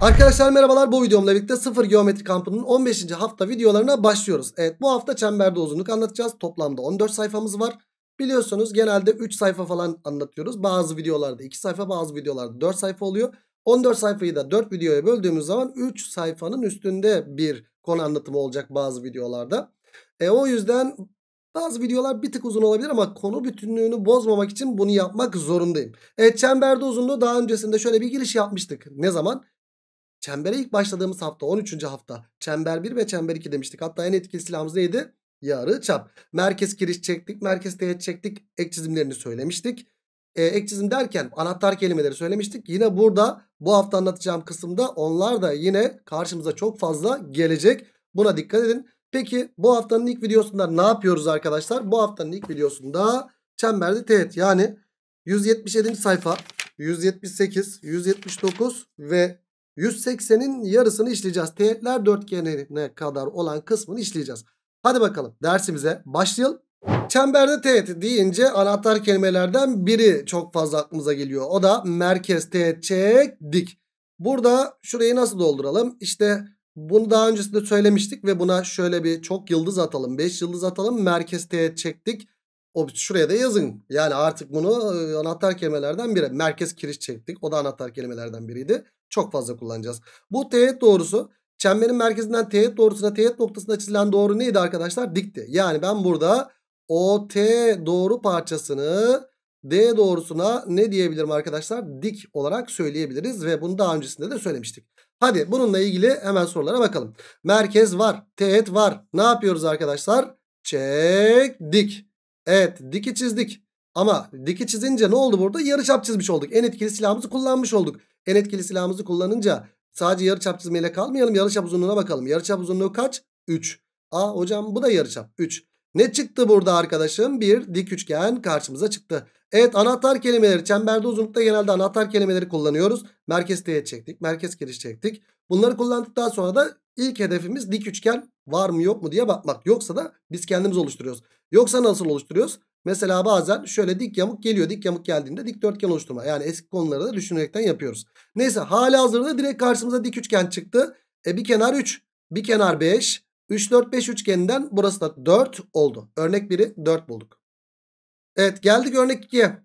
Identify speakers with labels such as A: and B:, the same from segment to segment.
A: Arkadaşlar merhabalar bu videomla birlikte sıfır geometri kampının 15. hafta videolarına başlıyoruz. Evet bu hafta çemberde uzunluk anlatacağız. Toplamda 14 sayfamız var. Biliyorsunuz genelde 3 sayfa falan anlatıyoruz. Bazı videolarda 2 sayfa bazı videolarda 4 sayfa oluyor. 14 sayfayı da 4 videoya böldüğümüz zaman 3 sayfanın üstünde bir konu anlatımı olacak bazı videolarda. E, o yüzden bazı videolar bir tık uzun olabilir ama konu bütünlüğünü bozmamak için bunu yapmak zorundayım. Evet çemberde uzunluğu daha öncesinde şöyle bir giriş yapmıştık. Ne zaman? Çembere ilk başladığımız hafta 13. hafta çember 1 ve çember 2 demiştik. Hatta en etkili silahımız neydi? Yarı çap. Merkez kiriş çektik, merkez teğet çektik. Ek çizimlerini söylemiştik. E, ek çizim derken anahtar kelimeleri söylemiştik. Yine burada bu hafta anlatacağım kısımda onlar da yine karşımıza çok fazla gelecek. Buna dikkat edin. Peki bu haftanın ilk videosunda ne yapıyoruz arkadaşlar? Bu haftanın ilk videosunda çemberde teğet yani 177. sayfa 178, 179 ve 180'in yarısını işleyeceğiz. Teğetler dörtgenine kadar olan kısmını işleyeceğiz. Hadi bakalım dersimize başlayalım. Çemberde teğet deyince anahtar kelimelerden biri çok fazla aklımıza geliyor. O da merkez teğet çek dik. Burada şurayı nasıl dolduralım? İşte bunu daha öncesinde söylemiştik ve buna şöyle bir çok yıldız atalım. 5 yıldız atalım. Merkez teğet çektik. O şuraya da yazın. Yani artık bunu anahtar kelimelerden biri. Merkez kiriş çektik. O da anahtar kelimelerden biriydi. Çok fazla kullanacağız. Bu teğet doğrusu çemberin merkezinden teğet doğrusuna teğet noktasına çizilen doğru neydi arkadaşlar? Dikti. Yani ben burada O T doğru parçasını D doğrusuna ne diyebilirim arkadaşlar? Dik olarak söyleyebiliriz ve bunu daha öncesinde de söylemiştik. Hadi bununla ilgili hemen sorulara bakalım. Merkez var, teğet var. Ne yapıyoruz arkadaşlar? Çektik. Evet diki çizdik. Ama diki çizince ne oldu burada? Yarı çap çizmiş olduk. En etkili silahımızı kullanmış olduk. En etkili silahımızı kullanınca sadece yarı çap çizmeyle kalmayalım. Yarı çap uzunluğuna bakalım. Yarı çap uzunluğu kaç? 3. Aa hocam bu da yarı çap. 3. Ne çıktı burada arkadaşım? Bir dik üçgen karşımıza çıktı. Evet anahtar kelimeleri çemberde uzunlukta genelde anahtar kelimeleri kullanıyoruz. Merkez teğet çektik. Merkez giriş çektik. Bunları kullandıktan sonra da ilk hedefimiz dik üçgen var mı yok mu diye bakmak. Yoksa da biz kendimiz oluşturuyoruz. Yoksa nasıl oluşturuyoruz? Mesela bazen şöyle dik yamuk geliyor. Dik yamuk geldiğinde dikdörtgen oluşturma. Yani eski konuları da düşünerekten yapıyoruz. Neyse hala hazırda direkt karşımıza dik üçgen çıktı. E bir kenar 3, bir kenar 5. 3, 4, 5 üçgeninden burası da 4 oldu. Örnek 1'i 4 bulduk. Evet geldik örnek 2'ye.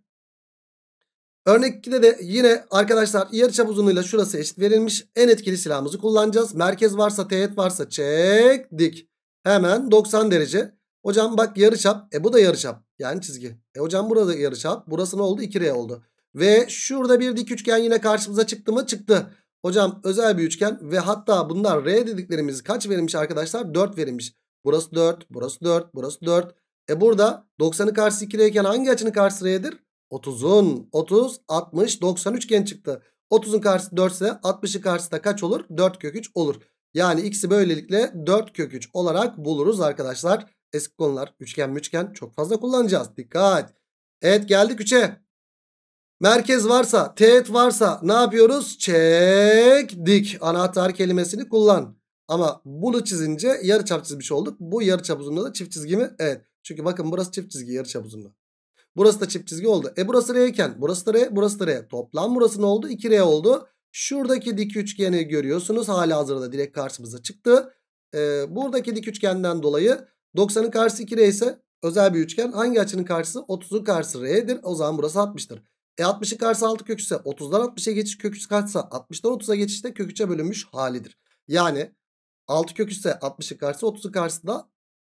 A: Örnek 2'de de yine arkadaşlar yarıçap uzunluğuyla şurası eşit verilmiş. En etkili silahımızı kullanacağız. Merkez varsa teğet varsa çek dik. Hemen 90 derece. Hocam bak yarıçap. E bu da yarıçap. Yani çizgi. E hocam burada yarıçap. Burası ne oldu? 2R oldu. Ve şurada bir dik üçgen yine karşımıza çıktı mı? Çıktı. Hocam özel bir üçgen ve hatta bunlar R dediklerimiz kaç verilmiş arkadaşlar? 4 verilmiş. Burası 4, burası 4, burası 4. E burada 90'ın karşısı 2 iken hangi açının karşısı R'dir? 30'un. 30, 60, 90 üçgen çıktı. 30'un karşısı 4 ise 60'ın karşısı da kaç olur? 4 kök 3 olur. Yani x'i böylelikle 4 kök 3 olarak buluruz arkadaşlar. Eski konular üçgen müçgen çok fazla kullanacağız. Dikkat. Evet geldik 3'e. Merkez varsa, teğet varsa ne yapıyoruz? Çek dik anahtar kelimesini kullan. Ama bunu çizince yarıçap çizmiş olduk. Bu yarıçap uzunluğu da çift çizgi mi? Evet. Çünkü bakın burası çift çizgi yarıçap uzunluğu. Burası da çift çizgi oldu. E burası R iken burası da R, burası da R. Toplam burası ne oldu? 2R oldu. Şuradaki dik üçgeni görüyorsunuz. Hala hazırda direkt karşımıza çıktı. E, buradaki dik üçgenden dolayı 90'ın karşısı 2R ise özel bir üçgen. Hangi açının karşısı? 30'un karşısı R'dir. O zaman burası 60'tır. E 60'ın karşısı 6 köküse, 30'dan 60'a geçiş kök kaçsa 60'dan 30'a geçişte köküçe bölünmüş halidir. Yani 6 köküse, 60'ın karşısı 30'un karşısı da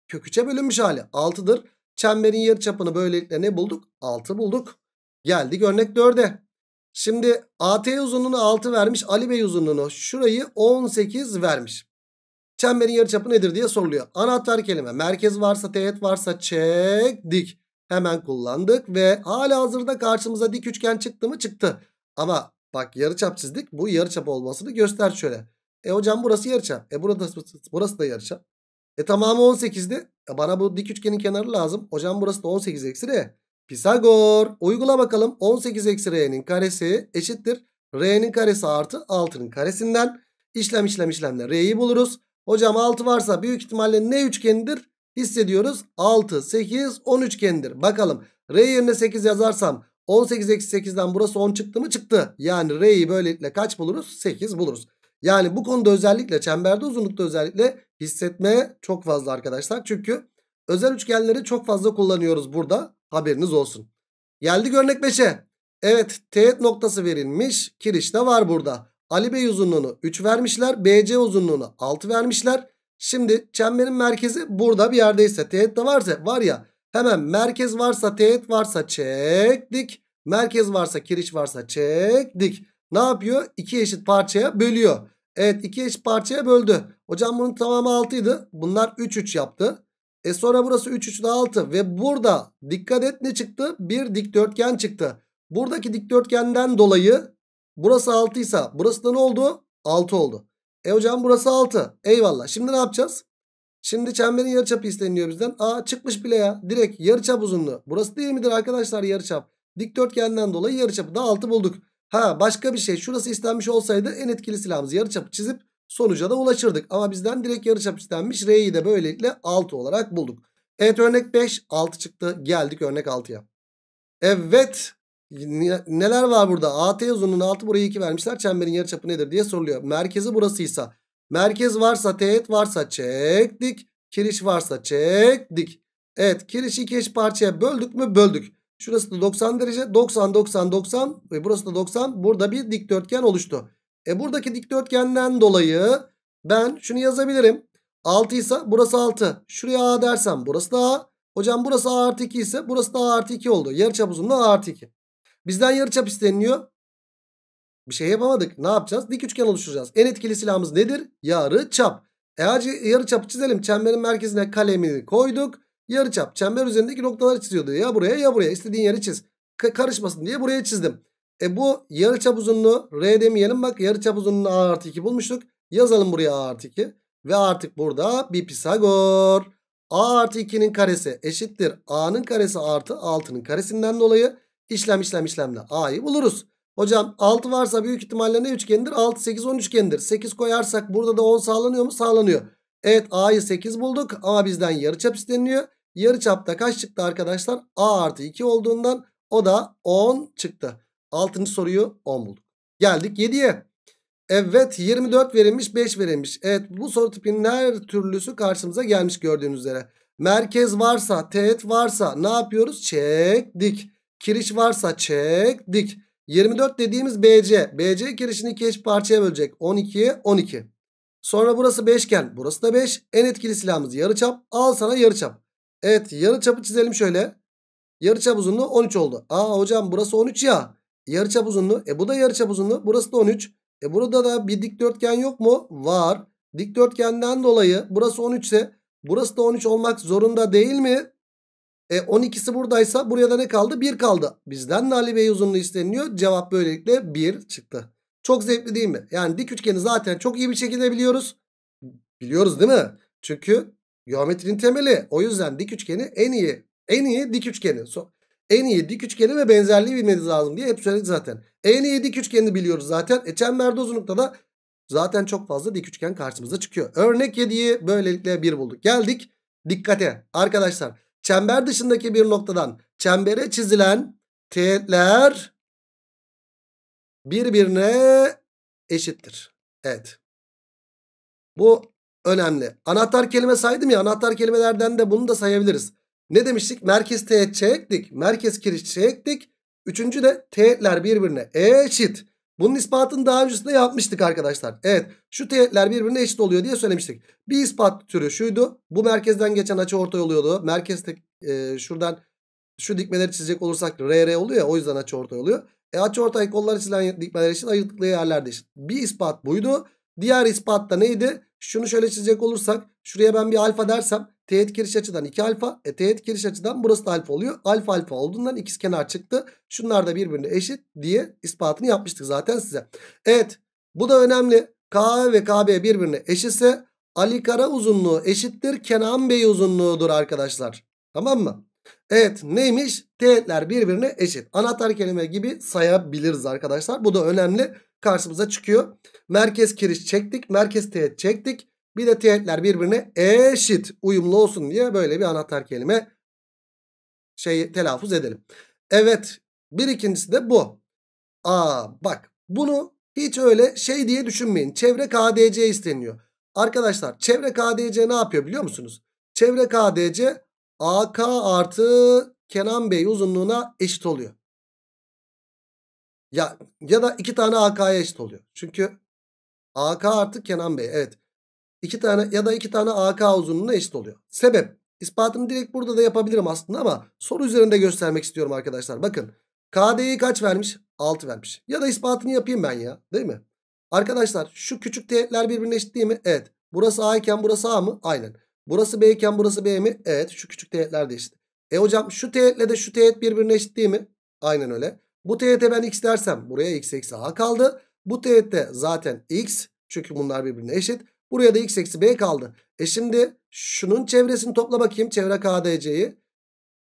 A: kök bölünmüş hali 6'dır. Çemberin yarı çapını böylelikle ne bulduk? 6 bulduk. Geldik örnek 4'e. Şimdi AT uzunluğunu 6 vermiş. Ali Bey uzunluğunu şurayı 18 vermiş. Çemberin yarı çapı nedir diye soruluyor. Anahtar kelime merkez varsa teğet varsa çek Hemen kullandık ve hala hazırda karşımıza dik üçgen çıktı mı çıktı. Ama bak yarı çap çizdik bu yarı çap olmasını göster şöyle. E hocam burası yarı çap. E burada, burası da yarı çap. E tamamı 18'di. E bana bu dik üçgenin kenarı lazım. Hocam burası da 18 eksi re. Pisagor. Uygula bakalım. 18 eksi re'nin karesi eşittir. R'nin karesi artı 6'nın karesinden. işlem işlem işlemle r'yi buluruz. Hocam 6 varsa büyük ihtimalle ne üçgenidir? Hissediyoruz 6, 8, 10 üçgenidir. Bakalım R yerine 8 yazarsam 18 eksi 8'den burası 10 çıktı mı? Çıktı. Yani R'yi böylelikle kaç buluruz? 8 buluruz. Yani bu konuda özellikle çemberde uzunlukta özellikle hissetme çok fazla arkadaşlar. Çünkü özel üçgenleri çok fazla kullanıyoruz burada. Haberiniz olsun. Geldi örnek 5'e. Evet teğet noktası verilmiş. Kiriş de var burada. Ali Bey uzunluğunu 3 vermişler. BC uzunluğunu 6 vermişler. Şimdi çemberin merkezi burada bir yerdeyse teğet de varsa var ya hemen merkez varsa teğet varsa çektik. Merkez varsa kiriş varsa çektik. Ne yapıyor? 2 eşit parçaya bölüyor. Evet 2 eşit parçaya böldü. Hocam bunun tamamı 6 idi. Bunlar 3 3 yaptı. E sonra burası 3 3 daha 6 ve burada dikkat et ne çıktı? Bir dikdörtgen çıktı. Buradaki dikdörtgenden dolayı Burası 6 ise burası da ne oldu? 6 oldu. E hocam burası 6. Eyvallah. Şimdi ne yapacağız? Şimdi çemberin yarıçapı isteniyor bizden. Aa çıkmış bile ya. Direkt yarıçap uzunluğu. Burası değil midir arkadaşlar yarıçap? Dikdörtgenden dolayı yarıçapı da 6 bulduk. Ha başka bir şey. Şurası istenmiş olsaydı en etkili silahımız yarıçapı çizip sonuca da ulaşırdık. Ama bizden direkt yarıçap istenmiş. R'yi de böylelikle 6 olarak bulduk. Evet örnek 5. 6 çıktı. Geldik örnek 6'ya. Evet neler var burada? AT uzunluğunun altı buraya 2 vermişler. Çemberin yarıçapı nedir diye soruluyor. Merkezi burasıysa. Merkez varsa teğet varsa çektik. Kiriş varsa çektik. Evet kirişi iki eş parçaya böldük mü? Böldük. Şurası da 90 derece. 90 90 90 ve burası da 90. Burada bir dikdörtgen oluştu. E buradaki dikdörtgenden dolayı ben şunu yazabilirim. 6 ise burası 6. Şuraya A dersem burası da A. Hocam burası A artı 2 ise burası da A artı 2 oldu. Yarıçap uzunluğu A artı 2. Bizden yarıçap isteniyor, Bir şey yapamadık. Ne yapacağız? Dik üçgen oluşturacağız. En etkili silahımız nedir? Yarıçap. E hacı yarıçapı çizelim. Çemberin merkezine kalemini koyduk. Yarıçap. Çember üzerindeki noktalar çiziyordu. Ya buraya ya buraya. İstediğin yeri çiz. Ka karışmasın diye buraya çizdim. E bu yarıçap uzunluğu R demeyelim. Bak yarıçap uzunluğu A artı 2 bulmuştuk. Yazalım buraya A artı 2. Ve artık burada bir Pisagor. A artı 2'nin karesi eşittir. A'nın karesi artı 6'nın karesinden dolayı İşlem işlem işlemle A'yı buluruz. Hocam 6 varsa büyük ihtimalle ne üçgendir? 6, 8, 10 üçgendir. 8 koyarsak burada da 10 sağlanıyor mu? Sağlanıyor. Evet A'yı 8 bulduk ama bizden yarıçap isteniyor. Yarıçapta kaç çıktı arkadaşlar? A artı 2 olduğundan o da 10 çıktı. 6. soruyu 10 bulduk. Geldik 7'ye. Evet 24 verilmiş 5 verilmiş. Evet bu soru tipinin her türlüsü karşımıza gelmiş gördüğünüz üzere. Merkez varsa teğet varsa ne yapıyoruz? Çektik. Kiriş varsa çek dik. 24 dediğimiz BC. BC kirişini iki eş parçaya bölecek. 12, 12. Sonra burası beşgen. Burası da 5. En etkili silahımız yarıçap. Al sana yarıçap. Evet yarıçapı çizelim şöyle. Yarıçap uzunluğu 13 oldu. Aa hocam burası 13 ya. Yarıçap uzunluğu. E bu da yarıçap uzunluğu. Burası da 13. E burada da bir dikdörtgen yok mu? Var. Dikdörtgenden dolayı burası 13 ise burası da 13 olmak zorunda değil mi? E, 12'si buradaysa buraya da ne kaldı? 1 kaldı. Bizden de Ali Bey uzunluğu isteniliyor. Cevap böylelikle 1 çıktı. Çok zevkli değil mi? Yani dik üçgeni zaten çok iyi bir şekilde biliyoruz. Biliyoruz değil mi? Çünkü geometrinin temeli. O yüzden dik üçgeni en iyi. En iyi dik üçgeni. en iyi dik üçgeni ve benzerliği bilmeniz lazım diye hep söyledik zaten. En iyi dik üçgeni biliyoruz zaten. E çemberde uzunlukta da zaten çok fazla dik üçgen karşımıza çıkıyor. Örnek 7'yi böylelikle 1 bulduk. Geldik dikkate arkadaşlar çember dışındaki bir noktadan çembere çizilen teğetler birbirine eşittir. Evet. Bu önemli. Anahtar kelime saydım ya anahtar kelimelerden de bunu da sayabiliriz. Ne demiştik? Merkez teğet çektik. Merkez kiriş çektik. Üçüncü de teğetler birbirine eşit. Bunun ispatını daha öncesinde yapmıştık arkadaşlar. Evet şu teğetler birbirine eşit oluyor diye söylemiştik. Bir ispat türü şuydu. Bu merkezden geçen açı ortay oluyordu. Merkezde e, şuradan şu dikmeleri çizecek olursak RR oluyor ya o yüzden açı ortay oluyor. E açı ortay kolları çizilen dikmeler eşit ayırtıklı yerlerde eşit. Bir ispat buydu. Diğer ispat da neydi? Şunu şöyle çizecek olursak şuraya ben bir alfa dersem Teğet giriş açıdan 2 alfa. E teğet giriş açıdan burası da alfa oluyor. Alfa alfa olduğundan ikiz kenar çıktı. Şunlar da birbirine eşit diye ispatını yapmıştık zaten size. Evet bu da önemli. KA ve KB birbirine eşitse Ali Kara uzunluğu eşittir. Kenan Bey uzunluğudur arkadaşlar. Tamam mı? Evet neymiş? Teğetler birbirine eşit. Anahtar kelime gibi sayabiliriz arkadaşlar. Bu da önemli. Karşımıza çıkıyor. Merkez kiriş çektik. Merkez teğet çektik. Bir de teğetler birbirine eşit uyumlu olsun diye böyle bir anahtar kelime şey telaffuz edelim. Evet bir ikincisi de bu. Aa bak bunu hiç öyle şey diye düşünmeyin. Çevre KDC isteniyor. Arkadaşlar çevre KDC ne yapıyor biliyor musunuz? Çevre KDC AK artı Kenan Bey uzunluğuna eşit oluyor. Ya, ya da iki tane AK'ya eşit oluyor. Çünkü AK artı Kenan Bey evet iki tane ya da iki tane AK uzunluğuna eşit oluyor. Sebep. İspatını direkt burada da yapabilirim aslında ama soru üzerinde göstermek istiyorum arkadaşlar. Bakın KD'yi kaç vermiş? 6 vermiş. Ya da ispatını yapayım ben ya değil mi? Arkadaşlar şu küçük teğetler birbirine eşit değil mi? Evet. Burası A iken burası A mı? Aynen. Burası B iken burası B mi? Evet. Şu küçük teğetler de eşit. E hocam şu teğetle de şu teğet birbirine eşit değil mi? Aynen öyle. Bu teğete ben x dersem buraya x eksi a kaldı. Bu teğette zaten x çünkü bunlar birbirine eşit. Buraya da x eksi b kaldı. E şimdi şunun çevresini topla bakayım. Çevre KDC'yi.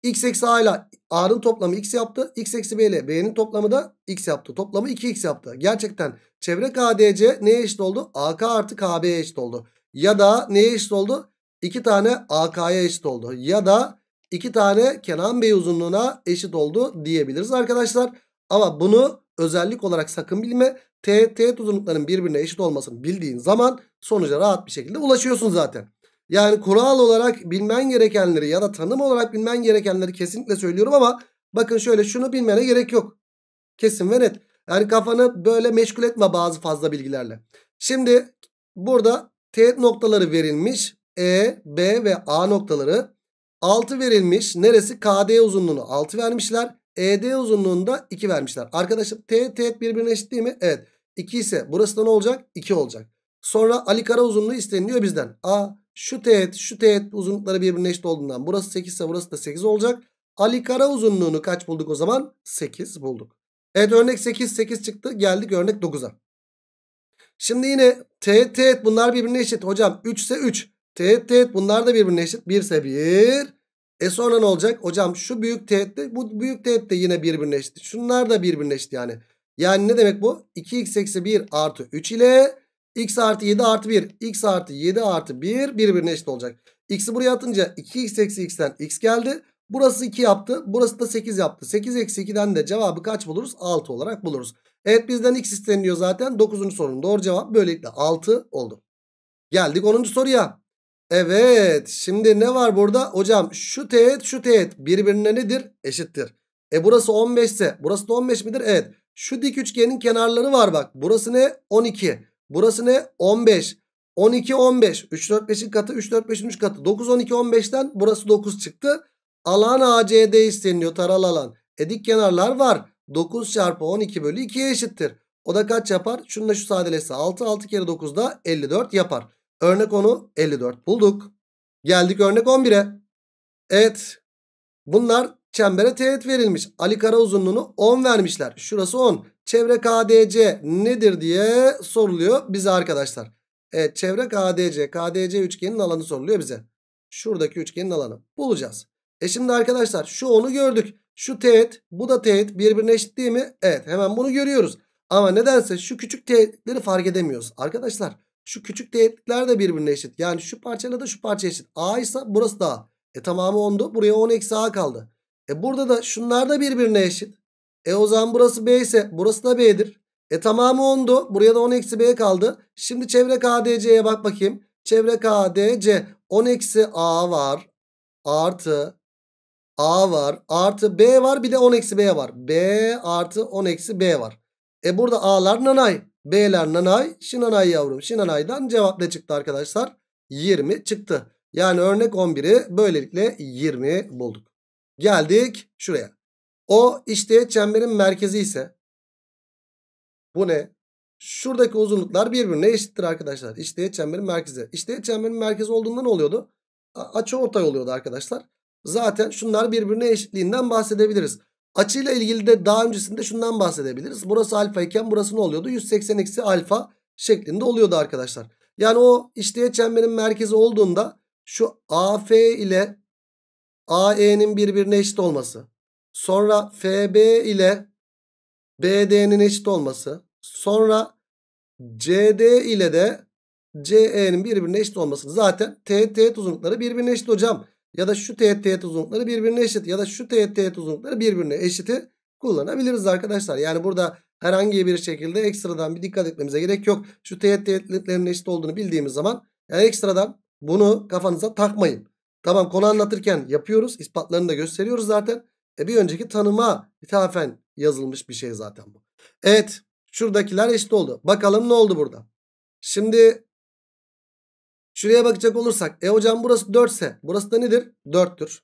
A: x eksi a ile a'nın toplamı x yaptı. x eksi b ile b'nin toplamı da x yaptı. Toplamı 2x yaptı. Gerçekten çevre KDC neye eşit oldu? AK artı KB'ye eşit oldu. Ya da neye eşit oldu? 2 tane AK'ya eşit oldu. Ya da 2 tane Kenan Bey uzunluğuna eşit oldu diyebiliriz arkadaşlar. Ama bunu özellik olarak sakın bilme. T, T uzunluklarının birbirine eşit olmasını bildiğin zaman sonuca rahat bir şekilde ulaşıyorsun zaten. Yani kural olarak bilmen gerekenleri ya da tanım olarak bilmen gerekenleri kesinlikle söylüyorum ama bakın şöyle şunu bilmene gerek yok. Kesin ve net. Yani kafanı böyle meşgul etme bazı fazla bilgilerle. Şimdi burada teğet noktaları verilmiş. E, B ve A noktaları. 6 verilmiş. Neresi? KD uzunluğunu 6 vermişler. ED uzunluğunda 2 vermişler. Arkadaşım T, T birbirine eşit değil mi? Evet. 2 ise burası da ne olacak? 2 olacak. Sonra Ali Kara uzunluğu isteniliyor bizden. A şu teğet şu teğet uzunlukları birbirine eşit olduğundan burası 8 ise burası da 8 olacak. Ali Kara uzunluğunu kaç bulduk o zaman? 8 bulduk. Evet örnek 8 8 çıktı geldik örnek 9'a. Şimdi yine teğet teğet bunlar birbirine eşit. Hocam 3 ise 3. Teğet teğet bunlar da birbirine eşit. 1 ise 1. E sonra ne olacak? Hocam şu büyük teğet de bu büyük teğet de yine birbirine eşit. Şunlar da birbirine eşit yani. Yani ne demek bu? 2x eksi 1 artı 3 ile X artı 7 artı 1. X artı 7 artı 1 birbirine eşit olacak. X'i buraya atınca 2x eksi x'ten x geldi. Burası 2 yaptı. Burası da 8 yaptı. 8 eksi 2'den de cevabı kaç buluruz? 6 olarak buluruz. Evet bizden x isteniliyor zaten. 9. sorunun doğru cevap böylelikle 6 oldu. Geldik 10. soruya. Evet şimdi ne var burada? Hocam şu teğet şu teğet birbirine nedir? Eşittir. E burası 15 ise burası da 15 midir? Evet. Şu dik üçgenin kenarları var bak. Burası ne? 12. Burası ne? 15. 12, 15. 3, 4, 5'in katı. 3, 4, 5'in 3 katı. 9, 12, 15'ten burası 9 çıktı. Alan ACD isteniyor taral alan. Edik kenarlar var. 9 çarpı 12 bölü 2'ye eşittir. O da kaç yapar? Şunun da şu sadeleşse 6. 6 kere 9 da 54 yapar. Örnek 10'u 54 bulduk. Geldik örnek 11'e. Evet. Bunlar Çembere teğet verilmiş. Ali kara uzunluğunu 10 vermişler. Şurası 10. Çevre KDC nedir diye soruluyor bize arkadaşlar. Evet çevre KDC. KDC üçgenin alanı soruluyor bize. Şuradaki üçgenin alanı. Bulacağız. E şimdi arkadaşlar şu onu gördük. Şu teğet bu da teğet birbirine eşit değil mi? Evet hemen bunu görüyoruz. Ama nedense şu küçük teğetleri fark edemiyoruz. Arkadaşlar şu küçük teğetler de birbirine eşit. Yani şu parçayla da şu parça eşit. A ise burası da A. E tamamı 10'du. Buraya 10 eksi A kaldı. E burada da şunlar da birbirine eşit. E o zaman burası B ise burası da B'dir. E tamamı 10'du. Buraya da 10 eksi B kaldı. Şimdi çevre KDC'ye bak bakayım. Çevre KDC 10 eksi A var. Artı A var. Artı B var. Bir de 10 eksi B var. B artı 10 eksi B var. E burada A'lar nanay. B'ler nanay. Şinanay yavrum. Şinanay'dan cevap ne çıktı arkadaşlar? 20 çıktı. Yani örnek 11'i böylelikle 20 bulduk. Geldik şuraya. O işte çemberin merkezi ise bu ne? Şuradaki uzunluklar birbirine eşittir arkadaşlar. İşte çemberin merkezi. İşte çemberin merkezi olduğunda ne oluyordu? Açı ortay oluyordu arkadaşlar. Zaten şunlar birbirine eşitliğinden bahsedebiliriz. Açıyla ilgili de daha öncesinde şundan bahsedebiliriz. Burası alfa iken burası ne oluyordu? 180 eksi alfa şeklinde oluyordu arkadaşlar. Yani o işte çemberin merkezi olduğunda şu AF ile AE'nin birbirine eşit olması. Sonra FB ile BD'nin eşit olması. Sonra CD ile de CE'nin birbirine eşit olması. Zaten TT uzunlukları birbirine eşit hocam. Ya da şu TT uzunlukları birbirine eşit. Ya da şu TT uzunlukları birbirine eşiti kullanabiliriz arkadaşlar. Yani burada herhangi bir şekilde ekstradan bir dikkat etmemize gerek yok. Şu teğet teğetlerinin eşit olduğunu bildiğimiz zaman yani ekstradan bunu kafanıza takmayın. Tamam konu anlatırken yapıyoruz. ispatlarını da gösteriyoruz zaten. E bir önceki tanıma ithafen yazılmış bir şey zaten bu. Evet şuradakiler eşit oldu. Bakalım ne oldu burada. Şimdi şuraya bakacak olursak. E hocam burası 4 ise burası da nedir? 4'tür.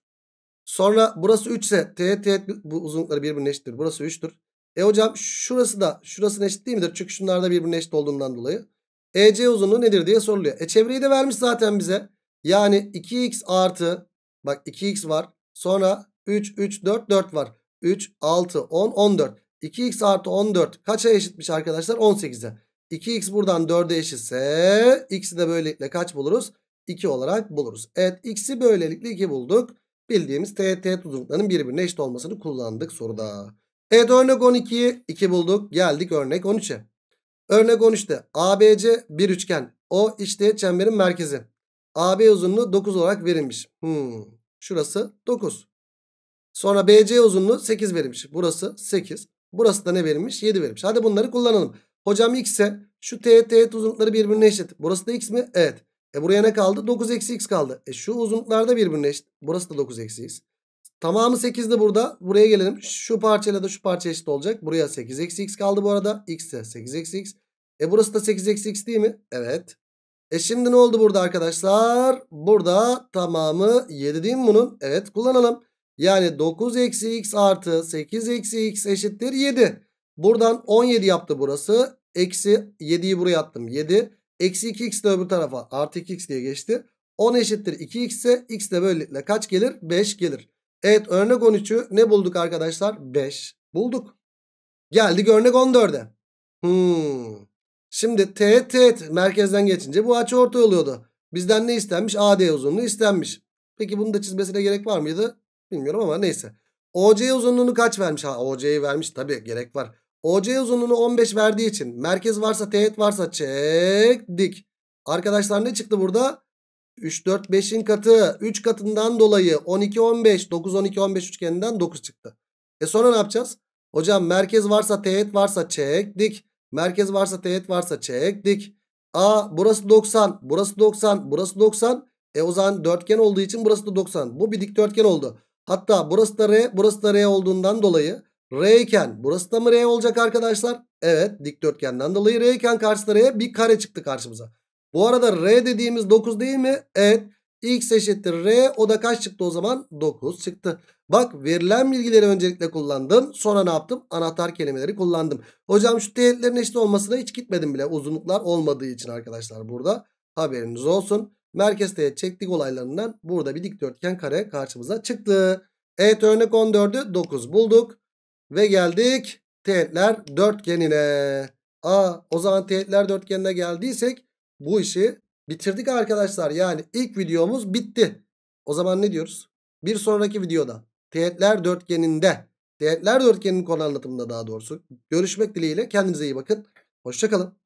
A: Sonra burası 3 ise teğet teğet bu uzunlukları birbirine eşittir. Burası 3'tür. E hocam şurası da şurasının eşit değil midir? Çünkü şunlarda birbirine eşit olduğundan dolayı. EC uzunluğu nedir diye soruluyor. E çevreyi de vermiş zaten bize. Yani 2x artı bak 2x var. Sonra 3, 3, 4, 4 var. 3, 6, 10, 14. 2x artı 14 kaça eşitmiş arkadaşlar? 18'e. 2x buradan 4'e eşitse x'i de böylelikle kaç buluruz? 2 olarak buluruz. Evet x'i böylelikle 2 bulduk. Bildiğimiz TT tuzluklarının birbirine eşit olmasını kullandık soruda. Evet örnek 12'yi 2 bulduk. Geldik örnek 13'e. Örnek 13'te ABC bir üçgen. O işte çemberin merkezi. AB uzunluğu 9 olarak verilmiş. Hmm. Şurası 9. Sonra BC uzunluğu 8 verilmiş. Burası 8. Burası da ne verilmiş? 7 verilmiş. Hadi bunları kullanalım. Hocam x ise şu teğet teğet uzunlukları birbirine eşit. Burası da x mi? Evet. E buraya ne kaldı? 9 eksi x kaldı. E şu uzunluklarda birbirine eşit. Burası da 9 eksi x. Tamamı 8'de burada. Buraya gelelim. Şu parçayla da şu parça eşit olacak. Buraya 8 eksi x kaldı bu arada. x ise 8 eksi x. E burası da 8 eksi x değil mi? Evet. E şimdi ne oldu burada arkadaşlar? Burada tamamı 7 değil mi bunun? Evet kullanalım. Yani 9 eksi x artı 8 eksi x eşittir 7. Buradan 17 yaptı burası. Eksi 7'yi buraya attım. 7. Eksi 2x de öbür tarafa. Artı 2x diye geçti. 10 eşittir 2x ise x de böylelikle kaç gelir? 5 gelir. Evet örnek 13'ü ne bulduk arkadaşlar? 5 bulduk. Geldik örnek 14'e. Hmm. Şimdi teğet teğet merkezden geçince bu açı orta oluyordu. Bizden ne istenmiş? AD uzunluğu istenmiş. Peki bunu da çizmesine gerek var mıydı? Bilmiyorum ama neyse. OC uzunluğunu kaç vermiş? Ha OC'yi vermiş tabii gerek var. OC uzunluğunu 15 verdiği için merkez varsa teğet varsa çektik. Arkadaşlar ne çıktı burada? 3 4 5'in katı 3 katından dolayı 12 15 9 12 15 üçgeninden 9 çıktı. E sonra ne yapacağız? Hocam merkez varsa teğet varsa çektik. Merkez varsa teğet varsa çektik. A burası 90. Burası 90. Burası 90. E o zaman dörtgen olduğu için burası da 90. Bu bir dikdörtgen oldu. Hatta burası da R. Burası da R olduğundan dolayı R iken burası da mı R olacak arkadaşlar? Evet dikdörtgenden dolayı R iken karşı R'ye bir kare çıktı karşımıza. Bu arada R dediğimiz 9 değil mi? Evet. X eşittir R. O da kaç çıktı o zaman? 9 çıktı. Bak verilen bilgileri öncelikle kullandım. Sonra ne yaptım? Anahtar kelimeleri kullandım. Hocam şu teğetlerin eşit olmasına hiç gitmedim bile. Uzunluklar olmadığı için arkadaşlar burada. Haberiniz olsun. Merkez teğet çektik olaylarından burada bir dikdörtgen kare karşımıza çıktı. Evet örnek 14'ü 9 bulduk. Ve geldik teğetler dörtgenine. Aa, o zaman teğetler dörtgenine geldiysek bu işi bitirdik arkadaşlar. Yani ilk videomuz bitti. O zaman ne diyoruz? Bir sonraki videoda teğetler dörtgeninde, teğetler dörtgenin konu anlatımında daha doğrusu görüşmek dileğiyle kendinize iyi bakın. Hoşçakalın.